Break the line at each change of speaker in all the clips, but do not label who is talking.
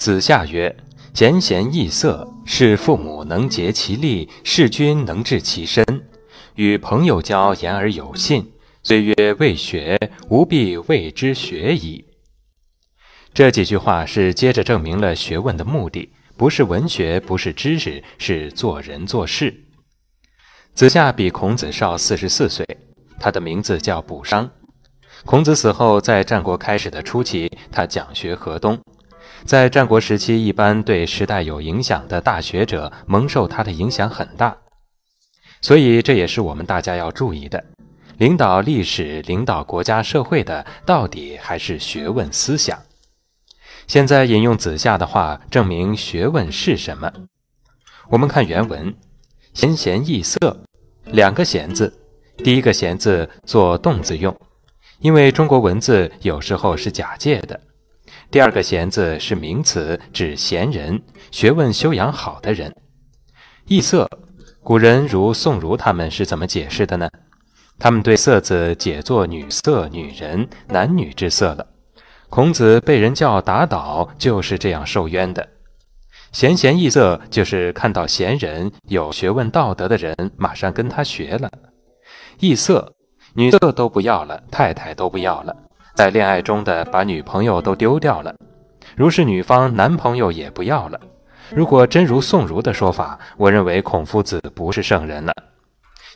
子夏曰：“贤贤易色，事父母能竭其力，事君能治其身，与朋友交言而有信。虽曰未学，吾必谓之学矣。”这几句话是接着证明了学问的目的，不是文学，不是知识，是做人做事。子夏比孔子少四十四岁，他的名字叫卜商。孔子死后，在战国开始的初期，他讲学河东。在战国时期，一般对时代有影响的大学者，蒙受他的影响很大，所以这也是我们大家要注意的。领导历史、领导国家社会的，到底还是学问思想。现在引用子夏的话，证明学问是什么。我们看原文：“闲闲易色”，两个“闲”字，第一个“闲”字做动字用，因为中国文字有时候是假借的。第二个贤字是名词，指贤人，学问修养好的人。异色，古人如宋儒他们是怎么解释的呢？他们对色字解作女色、女人、男女之色了。孔子被人叫打倒，就是这样受冤的。贤贤异色，就是看到贤人、有学问道德的人，马上跟他学了。异色，女色都不要了，太太都不要了。在恋爱中的把女朋友都丢掉了，如是女方男朋友也不要了。如果真如宋儒的说法，我认为孔夫子不是圣人了，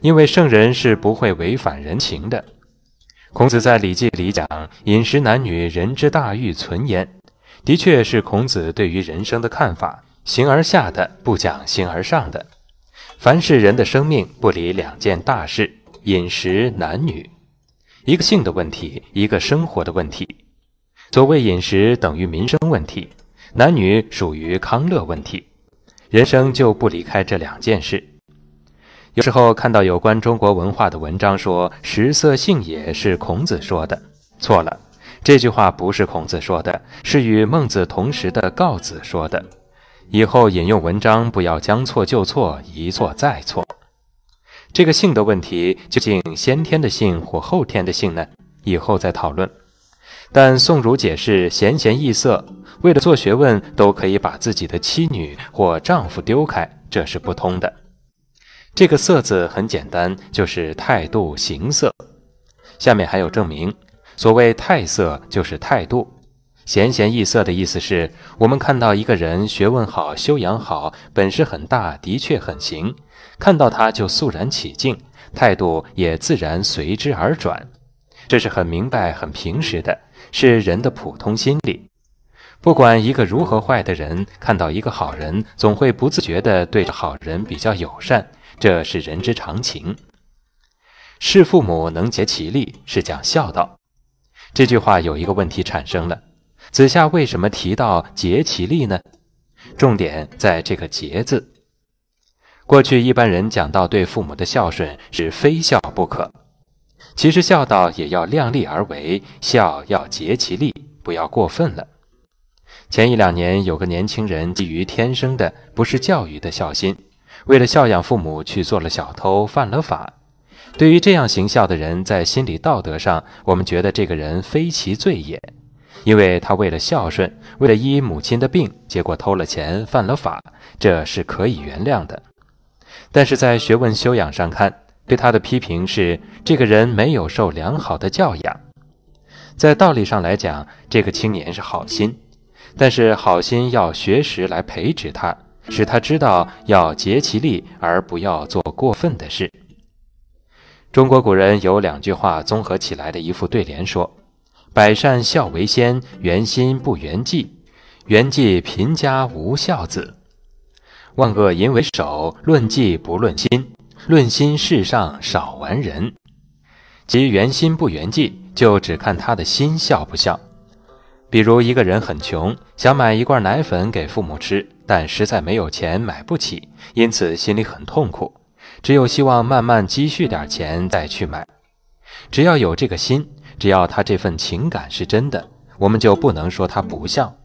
因为圣人是不会违反人情的。孔子在《礼记》里讲：“饮食男女，人之大欲存焉。”的确，是孔子对于人生的看法：形而下的不讲形而上的。凡是人的生命，不离两件大事：饮食、男女。一个性的问题，一个生活的问题。所谓饮食等于民生问题，男女属于康乐问题，人生就不离开这两件事。有时候看到有关中国文化的文章，说“食色性也”是孔子说的，错了。这句话不是孔子说的，是与孟子同时的告子说的。以后引用文章，不要将错就错，一错再错。这个性的问题，究竟先天的性或后天的性呢？以后再讨论。但宋儒解释“贤贤易色”，为了做学问，都可以把自己的妻女或丈夫丢开，这是不通的。这个“色”字很简单，就是态度、形色。下面还有证明。所谓“态色”，就是态度。贤贤易色的意思是，我们看到一个人学问好、修养好、本事很大，的确很行。看到他就肃然起敬，态度也自然随之而转。这是很明白、很平时的，是人的普通心理。不管一个如何坏的人，看到一个好人，总会不自觉地对好人比较友善。这是人之常情。事父母能竭其力，是讲孝道。这句话有一个问题产生了：子夏为什么提到“竭其力”呢？重点在这个“竭”字。过去一般人讲到对父母的孝顺是非孝不可，其实孝道也要量力而为，孝要竭其力，不要过分了。前一两年有个年轻人基于天生的不是教育的孝心，为了孝养父母去做了小偷，犯了法。对于这样行孝的人，在心理道德上，我们觉得这个人非其罪也，因为他为了孝顺，为了医母亲的病，结果偷了钱犯了法，这是可以原谅的。但是在学问修养上看，对他的批评是这个人没有受良好的教养。在道理上来讲，这个青年是好心，但是好心要学识来培植他，使他知道要竭其力，而不要做过分的事。中国古人有两句话综合起来的一副对联说：“百善孝为先，原心不原计，原计贫家无孝子。”万恶淫为首，论迹不论心，论心世上少完人。即圆心不圆迹，就只看他的心孝不孝。比如一个人很穷，想买一罐奶粉给父母吃，但实在没有钱买不起，因此心里很痛苦，只有希望慢慢积蓄点钱再去买。只要有这个心，只要他这份情感是真的，我们就不能说他不孝。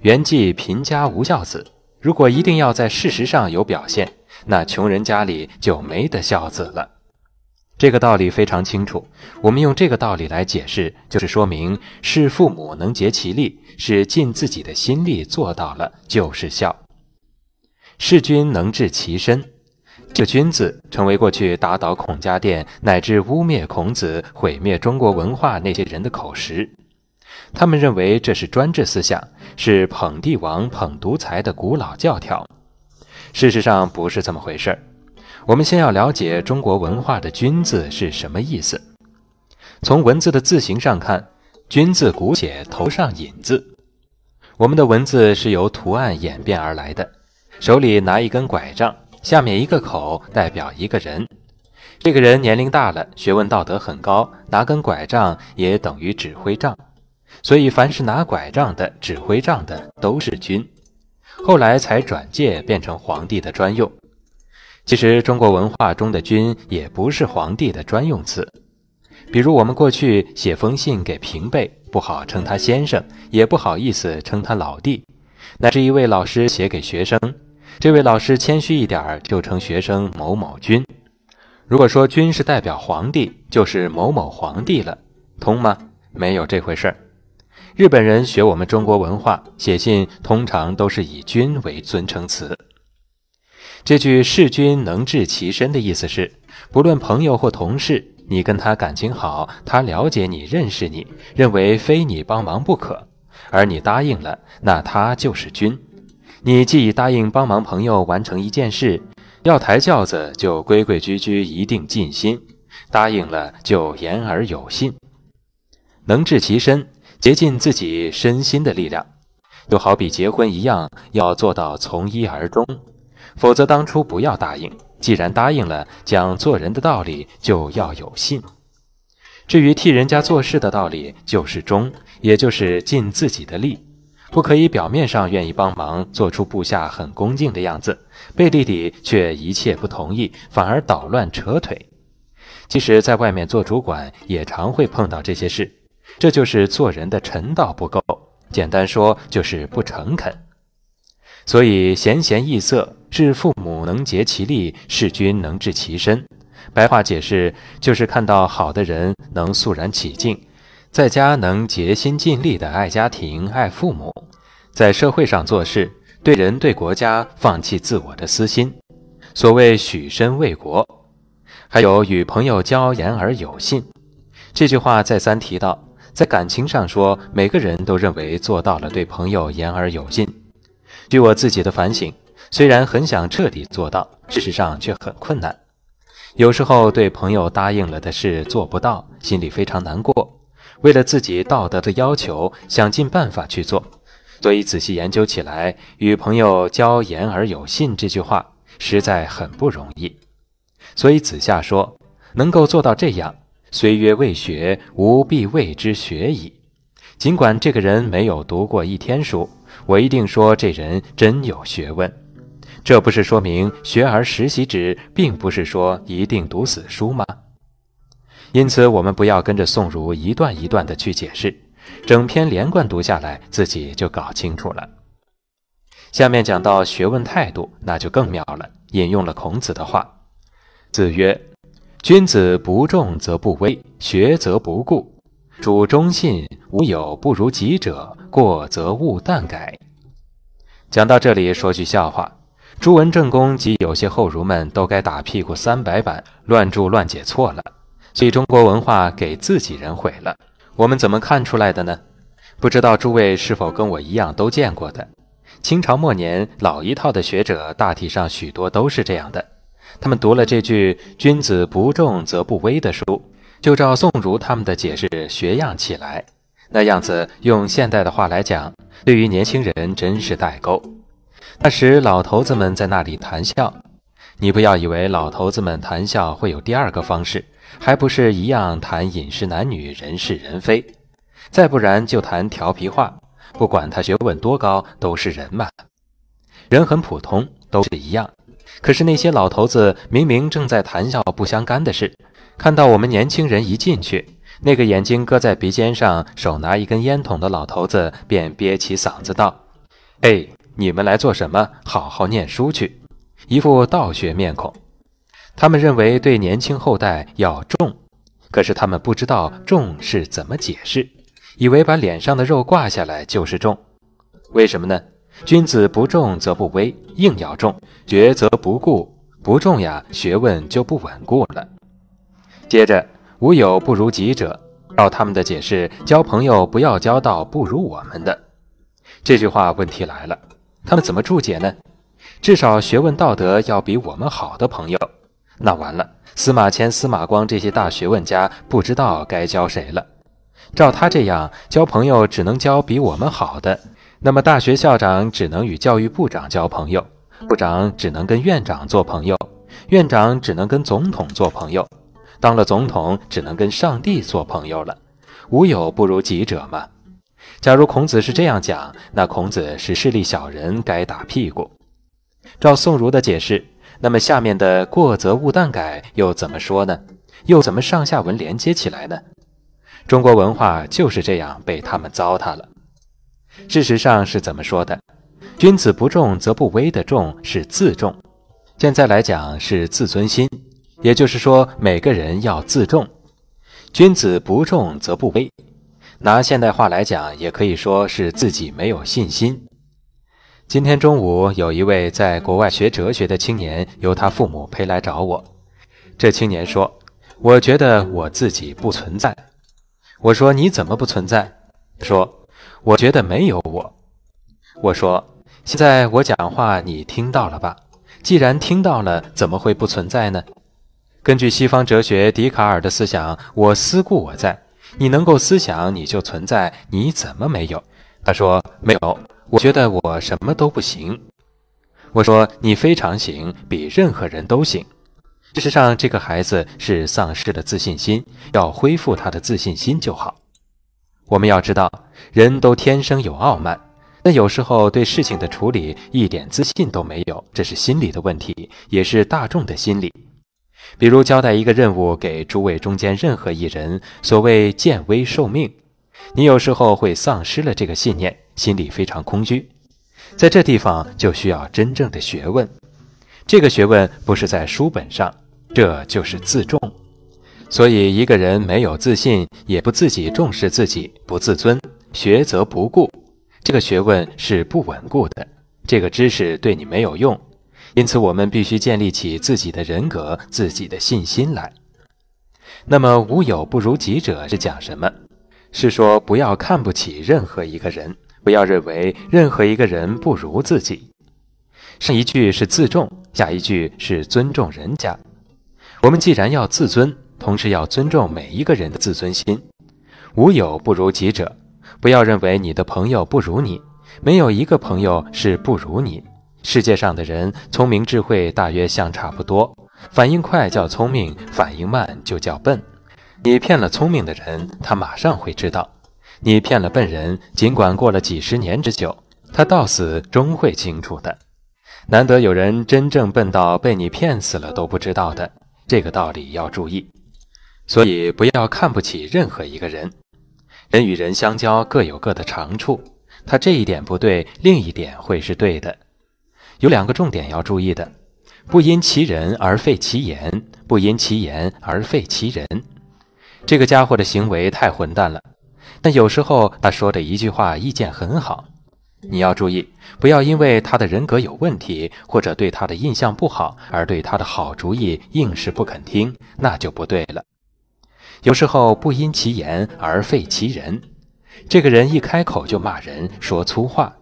原迹贫家无孝子。如果一定要在事实上有表现，那穷人家里就没得孝子了。这个道理非常清楚。我们用这个道理来解释，就是说明是父母能竭其力，是尽自己的心力做到了，就是孝；是君能治其身，这君子成为过去打倒孔家店乃至污蔑孔子、毁灭中国文化那些人的口实。他们认为这是专制思想，是捧帝王、捧独裁的古老教条。事实上不是这么回事儿。我们先要了解中国文化的“君”字是什么意思。从文字的字形上看，“君”字古写头上引字。我们的文字是由图案演变而来的，手里拿一根拐杖，下面一个口代表一个人。这个人年龄大了，学问道德很高，拿根拐杖也等于指挥杖。所以，凡是拿拐杖的、指挥杖的都是君，后来才转借变成皇帝的专用。其实，中国文化中的“君”也不是皇帝的专用词。比如，我们过去写封信给平辈，不好称他先生，也不好意思称他老弟，那是一位老师写给学生，这位老师谦虚一点就称学生某某君。如果说“君”是代表皇帝，就是某某皇帝了，通吗？没有这回事儿。日本人学我们中国文化，写信通常都是以“君”为尊称词。这句“事君能治其身”的意思是：不论朋友或同事，你跟他感情好，他了解你、认识你，认为非你帮忙不可，而你答应了，那他就是“君”。你既已答应帮忙朋友完成一件事，要抬轿子就规规矩矩，一定尽心；答应了就言而有信，能治其身。竭尽自己身心的力量，就好比结婚一样，要做到从一而终，否则当初不要答应。既然答应了，讲做人的道理就要有信。至于替人家做事的道理，就是忠，也就是尽自己的力，不可以表面上愿意帮忙，做出部下很恭敬的样子，背地里却一切不同意，反而捣乱扯腿。即使在外面做主管，也常会碰到这些事。这就是做人的臣道不够，简单说就是不诚恳。所以，贤贤易色，是父母能竭其力，事君能治其身。白话解释就是看到好的人能肃然起敬，在家能竭心尽力的爱家庭、爱父母，在社会上做事，对人对国家放弃自我的私心，所谓许身为国。还有与朋友交言而有信，这句话再三提到。在感情上说，每个人都认为做到了对朋友言而有信。据我自己的反省，虽然很想彻底做到，事实上却很困难。有时候对朋友答应了的事做不到，心里非常难过。为了自己道德的要求，想尽办法去做。所以仔细研究起来，与朋友交言而有信这句话实在很不容易。所以子夏说，能够做到这样。虽曰未学，吾必谓之学矣。尽管这个人没有读过一天书，我一定说这人真有学问。这不是说明“学而时习之”并不是说一定读死书吗？因此，我们不要跟着宋儒一段一段的去解释，整篇连贯读下来，自己就搞清楚了。下面讲到学问态度，那就更妙了，引用了孔子的话：“子曰。”君子不重则不威，学则不固。主忠信，无友不如己者。过则勿惮改。讲到这里，说句笑话：朱文正公及有些后儒们都该打屁股三百板，乱注乱解错了。所以中国文化给自己人毁了。我们怎么看出来的呢？不知道诸位是否跟我一样都见过的？清朝末年老一套的学者，大体上许多都是这样的。他们读了这句“君子不重则不威”的书，就照宋儒他们的解释学样起来，那样子用现代的话来讲，对于年轻人真是代沟。那时老头子们在那里谈笑，你不要以为老头子们谈笑会有第二个方式，还不是一样谈饮食男女、人是人非，再不然就谈调皮话，不管他学问多高，都是人嘛，人很普通，都是一样。可是那些老头子明明正在谈笑不相干的事，看到我们年轻人一进去，那个眼睛搁在鼻尖上、手拿一根烟筒的老头子便憋起嗓子道：“哎，你们来做什么？好好念书去！”一副道学面孔。他们认为对年轻后代要重，可是他们不知道重是怎么解释，以为把脸上的肉挂下来就是重。为什么呢？君子不重则不威，硬要重，学则不固；不重呀，学问就不稳固了。接着，无有不如己者。照他们的解释，交朋友不要交到不如我们的。这句话问题来了，他们怎么注解呢？至少学问道德要比我们好的朋友，那完了。司马迁、司马光这些大学问家不知道该交谁了。照他这样，交朋友只能交比我们好的。那么大学校长只能与教育部长交朋友，部长只能跟院长做朋友，院长只能跟总统做朋友，当了总统只能跟上帝做朋友了。无有不如己者嘛。假如孔子是这样讲，那孔子是势利小人，该打屁股。照宋儒的解释，那么下面的“过则勿惮改”又怎么说呢？又怎么上下文连接起来呢？中国文化就是这样被他们糟蹋了。事实上是怎么说的？君子不重则不威的重是自重，现在来讲是自尊心，也就是说每个人要自重。君子不重则不威，拿现代话来讲，也可以说是自己没有信心。今天中午有一位在国外学哲学的青年，由他父母陪来找我。这青年说：“我觉得我自己不存在。”我说：“你怎么不存在？”说。我觉得没有我，我说现在我讲话你听到了吧？既然听到了，怎么会不存在呢？根据西方哲学笛卡尔的思想，我思故我在。你能够思想，你就存在，你怎么没有？他说没有。我觉得我什么都不行。我说你非常行，比任何人都行。事实上，这个孩子是丧失了自信心，要恢复他的自信心就好。我们要知道，人都天生有傲慢，但有时候对事情的处理一点自信都没有，这是心理的问题，也是大众的心理。比如交代一个任务给诸位中间任何一人，所谓见微受命，你有时候会丧失了这个信念，心里非常空虚。在这地方就需要真正的学问，这个学问不是在书本上，这就是自重。所以，一个人没有自信，也不自己重视自己，不自尊，学则不固。这个学问是不稳固的，这个知识对你没有用。因此，我们必须建立起自己的人格、自己的信心来。那么，“无有不如己者”是讲什么？是说不要看不起任何一个人，不要认为任何一个人不如自己。上一句是自重，下一句是尊重人家。我们既然要自尊。同时要尊重每一个人的自尊心，无有不如己者。不要认为你的朋友不如你，没有一个朋友是不如你。世界上的人聪明智慧大约相差不多，反应快叫聪明，反应慢就叫笨。你骗了聪明的人，他马上会知道；你骗了笨人，尽管过了几十年之久，他到死终会清楚的。难得有人真正笨到被你骗死了都不知道的，这个道理要注意。所以不要看不起任何一个人，人与人相交各有各的长处，他这一点不对，另一点会是对的。有两个重点要注意的：不因其人而废其言，不因其言而废其人。这个家伙的行为太混蛋了，但有时候他说的一句话意见很好，你要注意，不要因为他的人格有问题或者对他的印象不好而对他的好主意硬是不肯听，那就不对了。有时候不因其言而废其人，这个人一开口就骂人说粗话，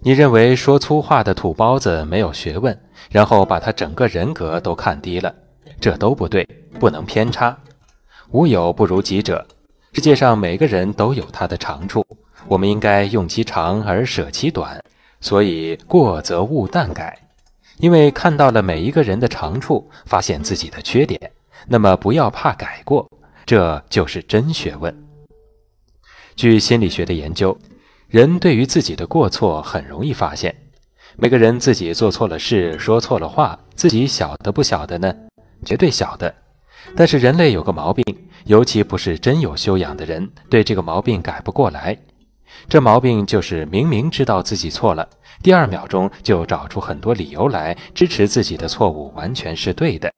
你认为说粗话的土包子没有学问，然后把他整个人格都看低了，这都不对，不能偏差。无有不如己者，世界上每个人都有他的长处，我们应该用其长而舍其短，所以过则勿惮改。因为看到了每一个人的长处，发现自己的缺点，那么不要怕改过。这就是真学问。据心理学的研究，人对于自己的过错很容易发现。每个人自己做错了事，说错了话，自己晓得不晓得呢？绝对晓得。但是人类有个毛病，尤其不是真有修养的人，对这个毛病改不过来。这毛病就是明明知道自己错了，第二秒钟就找出很多理由来支持自己的错误完全是对的，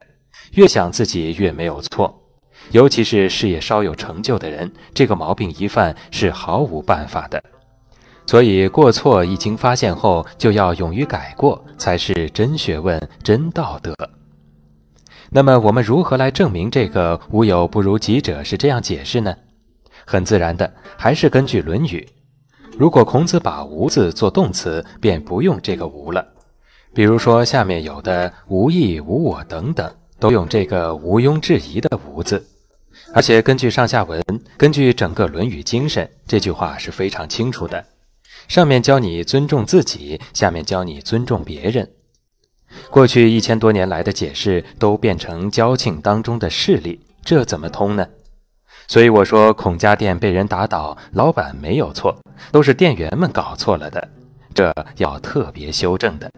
越想自己越没有错。尤其是事业稍有成就的人，这个毛病一犯是毫无办法的。所以过错一经发现后，就要勇于改过，才是真学问、真道德。那么我们如何来证明这个“无有不如己者”是这样解释呢？很自然的，还是根据《论语》。如果孔子把“无”字做动词，便不用这个“无”了。比如说下面有的“无义”“无我”等等，都用这个毋庸置疑的“无”字。而且根据上下文，根据整个《论语》精神，这句话是非常清楚的。上面教你尊重自己，下面教你尊重别人。过去一千多年来的解释都变成交情当中的事例，这怎么通呢？所以我说，孔家店被人打倒，老板没有错，都是店员们搞错了的，这要特别修正的。